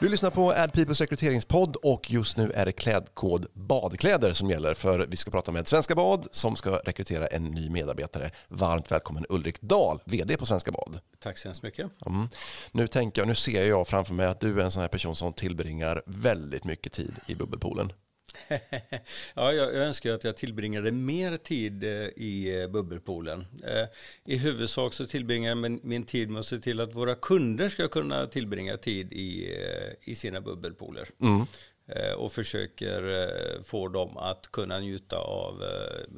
Du lyssnar på AdPeoples rekryteringspodd och just nu är det klädkod badkläder som gäller för vi ska prata med Svenska Bad som ska rekrytera en ny medarbetare. Varmt välkommen Ulrik Dahl, VD på Svenska Bad. Tack så hemskt mycket. Mm. Nu tänker jag, nu ser jag framför mig att du är en sån här person som tillbringar väldigt mycket tid i bubbelpoolen ja, jag, önskar att jag tillbringade mer tid eh, i eh, bubbelpoolen. Eh, I huvudsak så tillbringar jag min, tid med att se till att våra kunder ska kunna tillbringa tid i, i sina bubbelpooler. Mm och försöker få dem att kunna njuta av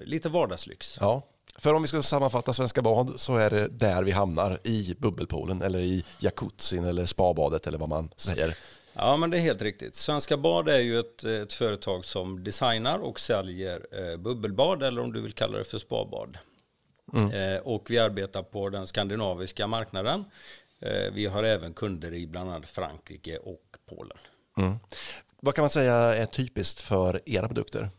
lite vardagslyx. Ja, för om vi ska sammanfatta Svenska Bad så är det där vi hamnar i bubbelpoolen eller i jacuzzin eller spabadet eller vad man säger. Ja, men det är helt riktigt. Svenska Bad är ju ett, ett företag som designar och säljer eh, bubbelbad, eller om du vill kalla det för spabad. Mm. Eh, och vi arbetar på den skandinaviska marknaden. Eh, vi har även kunder i bland annat Frankrike och Polen. Mm. Vad kan man säga är typiskt för era produkter?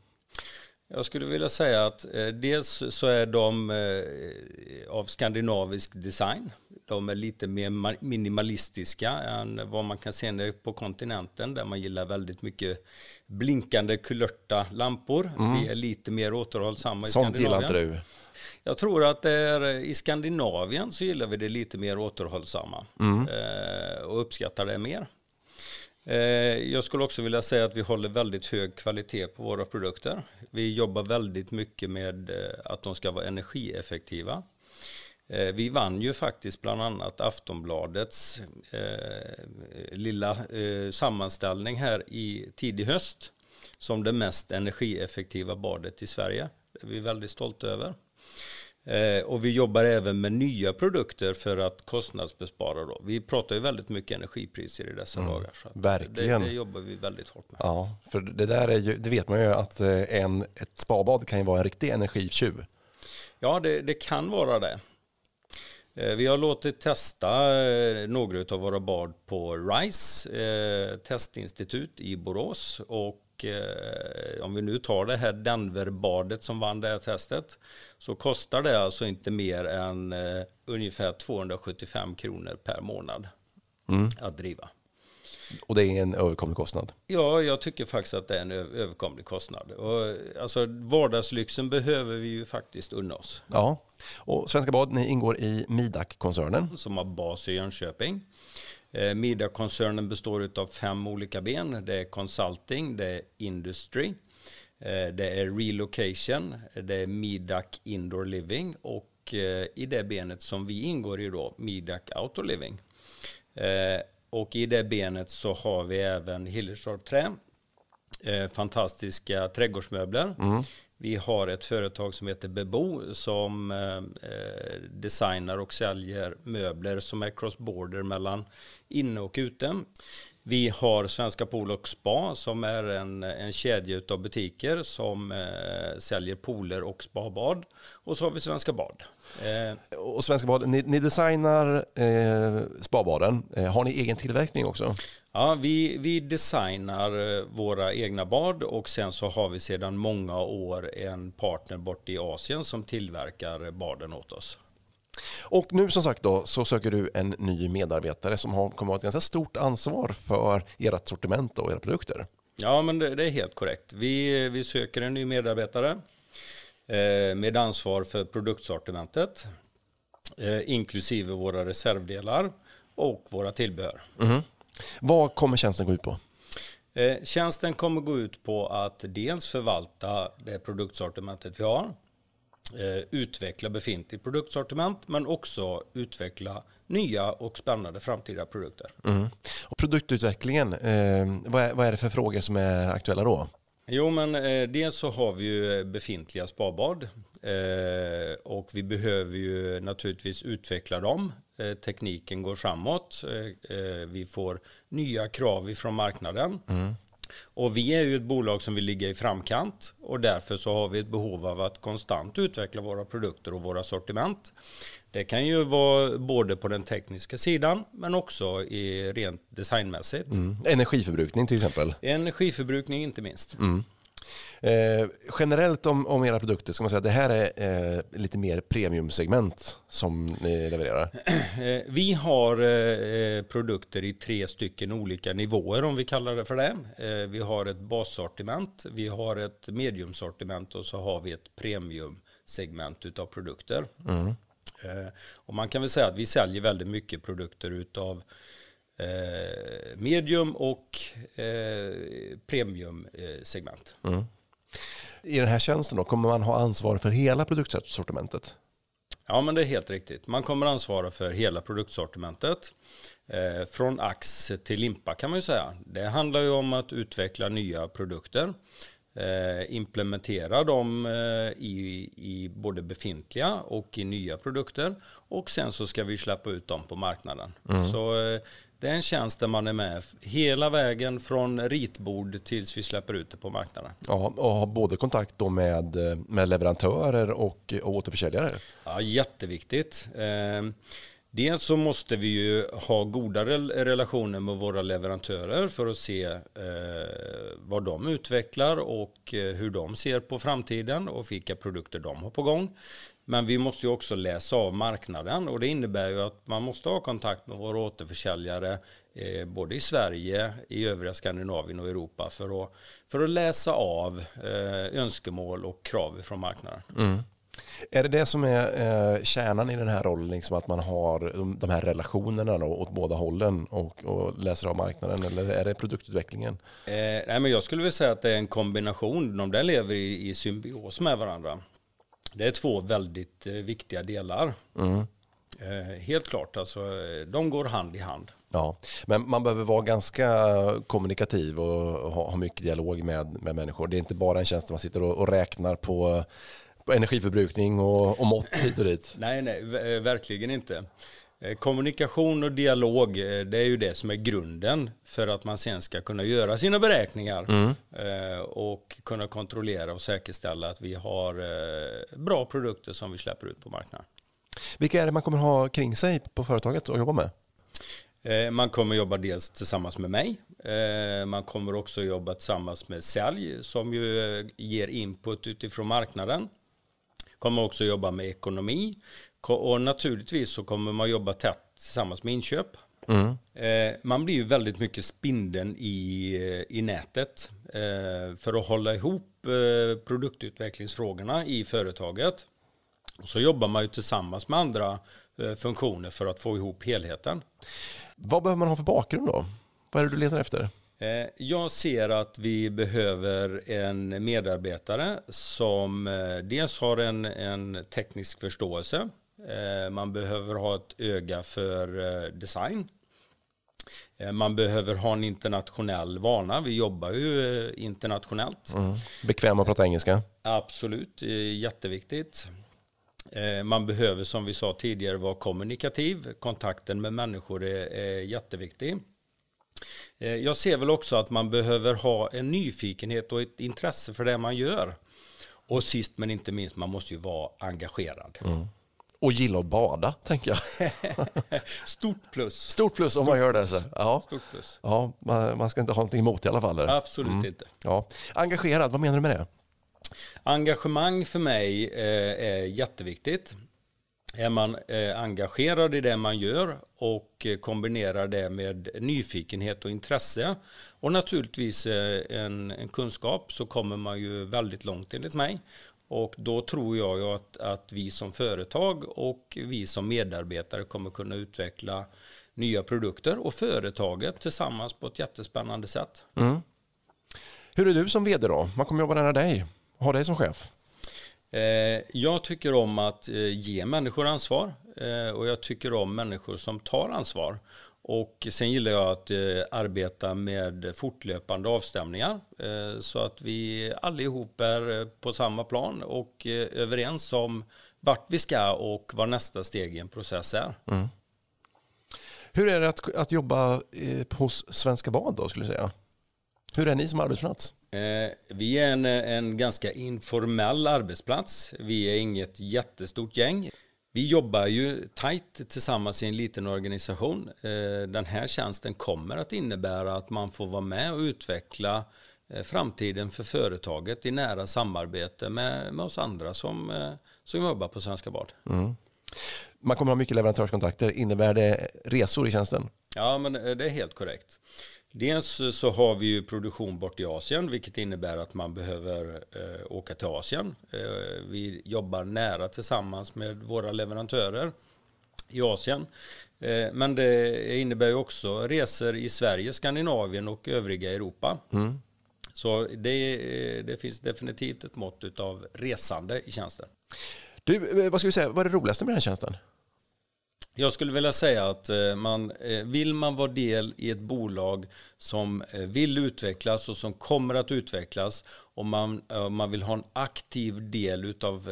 Jag skulle vilja säga att eh, dels så är de eh, av skandinavisk design. De är lite mer minimalistiska än vad man kan se nere på kontinenten där man gillar väldigt mycket blinkande kulörta lampor. Mm. Vi är lite mer återhållsamma i Sånt Skandinavien. Sånt gillar inte du? Jag tror att det är, eh, i Skandinavien så gillar vi det lite mer återhållsamma mm. eh, och uppskattar det mer. Eh, jag skulle också vilja säga att vi håller väldigt hög kvalitet på våra produkter. Vi jobbar väldigt mycket med eh, att de ska vara energieffektiva. Eh, vi vann ju faktiskt bland annat Aftonbladets lilla sammanställning här i tidig höst som det mest energieffektiva badet i Sverige. Det är vi väldigt stolta över. Eh, och vi jobbar även med nya produkter för att kostnadsbespara. Då. Vi pratar ju väldigt mycket energipriser i dessa mm, dagar. Så verkligen. Det, det, jobbar vi väldigt hårt med. Ja, för det där är ju, det vet man ju att eh, en, ett spabad kan ju vara en riktig energitjuv. Ja, det, det kan vara det. Eh, vi har låtit testa några av våra bad på RISE, testinstitut i Borås. Och Eh, om vi nu tar det här Denverbadet som vann det här testet så kostar det alltså inte mer än eh, ungefär 275 kronor per månad mm. att driva. Och det är en överkomlig kostnad? Ja, jag tycker faktiskt att det är en överkomlig kostnad. Och, alltså, vardagslyxen behöver vi ju faktiskt unna oss. Ja, och Svenska Bad, ni ingår i Midak-koncernen. Som har bas i Jönköping. Eh, Midak-koncernen består av fem olika ben. Det är consulting, det är industry, eh, det är relocation, det är Midak Indoor Living och eh, i det benet som vi ingår i då, Midak Outdoor Living. Eh, och i det benet så har vi även Hillerstorp Trä. Eh, fantastiska trädgårdsmöbler. Mm. Vi har ett företag som heter Bebo som eh, designar och säljer möbler som är cross-border mellan inne och ute. Vi har Svenska Pool och Spa som är en, en kedja av butiker som eh, säljer pooler och spabad. Och så har vi Svenska Bad. Eh. Och Svenska Bad, ni, ni designar eh, spabaden. Eh, har ni egen tillverkning också? Ja, vi, vi designar eh, våra egna bad och sen så har vi sedan många år en partner bort i Asien som tillverkar baden åt oss. Och nu som sagt då, så söker du en ny medarbetare som har, kommer att ha ett ganska stort ansvar för ert sortiment och era produkter. Ja, men det, det är helt korrekt. Vi, vi söker en ny medarbetare eh, med ansvar för produktsortimentet, eh, inklusive våra reservdelar och våra tillbehör. Mm. Vad kommer tjänsten gå ut på? Eh, tjänsten kommer gå ut på att dels förvalta det produktsortimentet vi har, eh, utveckla befintligt produktsortiment, men också utveckla nya och spännande framtida produkter. Mm. Och produktutvecklingen, eh, vad, är, det för frågor som är aktuella då? Jo, men dels så har vi ju befintliga spabad och vi behöver ju naturligtvis utveckla dem Eh, tekniken går framåt. Eh, eh, vi får nya krav ifrån marknaden. Mm. Och vi är ju ett bolag som vill ligga i framkant och därför så har vi ett behov av att konstant utveckla våra produkter och våra sortiment. Det kan ju vara både på den tekniska sidan men också i rent designmässigt. Mm. Energiförbrukning till exempel? Energiförbrukning inte minst. Mm. Eh, generellt om, om era produkter, ska man säga att det här är eh, lite mer premiumsegment som ni levererar? Eh, vi har eh, produkter i tre stycken olika nivåer om vi kallar det för det. Eh, vi har ett bassortiment, vi har ett mediumsortiment och så har vi ett premiumsegment av produkter. Mm. Eh, och man kan väl säga att vi säljer väldigt mycket produkter av medium och eh, premiumsegment. Mm. I den här tjänsten då, kommer man ha ansvar för hela produktsortimentet? Ja, men det är helt riktigt. Man kommer ansvara för hela produktsortimentet. Eh, från ax till limpa kan man ju säga. Det handlar ju om att utveckla nya produkter. Eh, implementera dem eh, i, i både befintliga och i nya produkter. Och sen så ska vi släppa ut dem på marknaden. Mm. Så eh, det är en tjänst där man är med hela vägen från ritbord tills vi släpper ut det på marknaden. Ja, och har både kontakt då med, med leverantörer och, och återförsäljare? Ja, jätteviktigt. Ehm, Dels så måste vi ju ha goda relationer med våra leverantörer för att se eh, vad de utvecklar och eh, hur de ser på framtiden och vilka produkter de har på gång. Men vi måste ju också läsa av marknaden och det innebär ju att man måste ha kontakt med våra återförsäljare eh, både i Sverige, i övriga Skandinavien och Europa för att, för att läsa av eh, önskemål och krav från marknaden. Mm. Är det det som är eh, kärnan i den här rollen, liksom att man har de här relationerna då, åt båda hållen och, och läser av marknaden, eller är det produktutvecklingen? Eh, nej, men jag skulle vilja säga att det är en kombination, de där lever i, i symbios med varandra. Det är två väldigt eh, viktiga delar. Mm. Eh, helt klart, alltså, eh, de går hand i hand. Ja, men man behöver vara ganska kommunikativ och ha, ha mycket dialog med, med människor. Det är inte bara en tjänst där man sitter och, och räknar på energiförbrukning och, och mått hit och dit? Nej, nej, eh, verkligen inte. Eh, kommunikation och dialog, eh, det är ju det som är grunden för att man sen ska kunna göra sina beräkningar mm. och kunna kontrollera och säkerställa att vi har bra produkter som vi släpper ut på marknaden. Vilka är det man kommer ha kring sig på företaget och jobba med? Man kommer jobba dels tillsammans med mig. Man kommer också jobba tillsammans med sälj som ju ger input utifrån marknaden kommer också jobba med ekonomi. Och naturligtvis så kommer man jobba tätt tillsammans med inköp. Mm. Eh, man blir ju väldigt mycket spindeln i, eh, i nätet eh, för att hålla ihop produktutvecklingsfrågorna i företaget. Så jobbar man ju tillsammans med andra funktioner för att få ihop helheten. Vad behöver man ha för bakgrund då? Vad är det du letar efter? Eh, jag ser att vi behöver en medarbetare som eh, dels har en, en teknisk förståelse. Eh, man behöver ha ett öga för design. Man behöver ha en internationell vana. Vi jobbar ju internationellt. Mm. Bekväm att prata engelska. Absolut, jätteviktigt. Man behöver som vi sa tidigare vara kommunikativ. Kontakten med människor är, är jätteviktig. Eh, jag ser väl också att man behöver ha en nyfikenhet och ett intresse för det man gör. Och sist men inte minst, man måste ju vara engagerad. Mm. Och gilla att bada, tänker jag. Stort plus. Stort plus om man gör det. Så. Ja. Stort plus. Ja, man, man, ska inte ha någonting emot i alla fall. Eller? Absolut mm. inte. Ja. Engagerad, vad menar du med det? Engagemang för mig eh, är jätteviktigt är man eh, engagerad i det man gör och eh, kombinerar det med nyfikenhet och intresse och naturligtvis eh, en, en kunskap så kommer man ju väldigt långt enligt mig. Och då tror jag ju att, att vi som företag och vi som medarbetare kommer kunna utveckla nya produkter och företaget tillsammans på ett jättespännande sätt. Mm. Hur är du som vd då? Man kommer jobba nära dig och ha dig som chef? Eh, jag tycker om att eh, ge människor ansvar eh, och jag tycker om människor som tar ansvar. Och sen gillar jag att arbeta med fortlöpande avstämningar så att vi allihop är på samma plan och överens om vart vi ska och vad nästa steg i en process är. Mm. Hur är det att, att jobba hos Svenska Bad då skulle du säga? Hur är ni som arbetsplats? Eh, vi är en, eh, en ganska informell arbetsplats. Vi är inget jättestort gäng. Vi jobbar ju tajt tillsammans i en liten organisation. Eh, den här tjänsten kommer att innebära att man får vara med och utveckla framtiden för företaget i nära samarbete med, med oss andra som, som jobbar på Svenska Bad. Mm. Man kommer ha mycket leverantörskontakter. Innebär det resor i tjänsten? Ja, men eh, det är helt korrekt. Dels eh, så har vi ju produktion bort i Asien, vilket innebär att man behöver eh, åka till Asien. Eh, vi jobbar nära tillsammans med våra leverantörer i Asien. Eh, men det innebär ju också resor i Sverige, Skandinavien och övriga Europa. Mm. Så det, eh, det, finns definitivt ett mått av resande i tjänsten. Du, vad ska vi säga, vad är det roligaste med den här tjänsten? Jag skulle vilja säga att eh, man, eh, vill man vara del i ett bolag som eh, vill utvecklas och som kommer att utvecklas och man, man vill ha en aktiv del av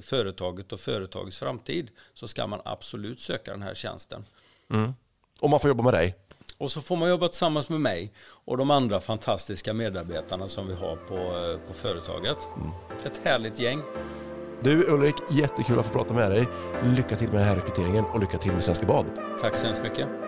företaget och företagets framtid så ska man absolut söka den här tjänsten. Mm. Och man får jobba med dig? Och så får man jobba tillsammans med mig och de andra fantastiska medarbetarna som vi har på, på företaget. Mm. Ett härligt gäng. Du Ulrik, jättekul att få prata med dig. Lycka till med den här rekryteringen och lycka till med Svenska Bad. Tack så hemskt mycket.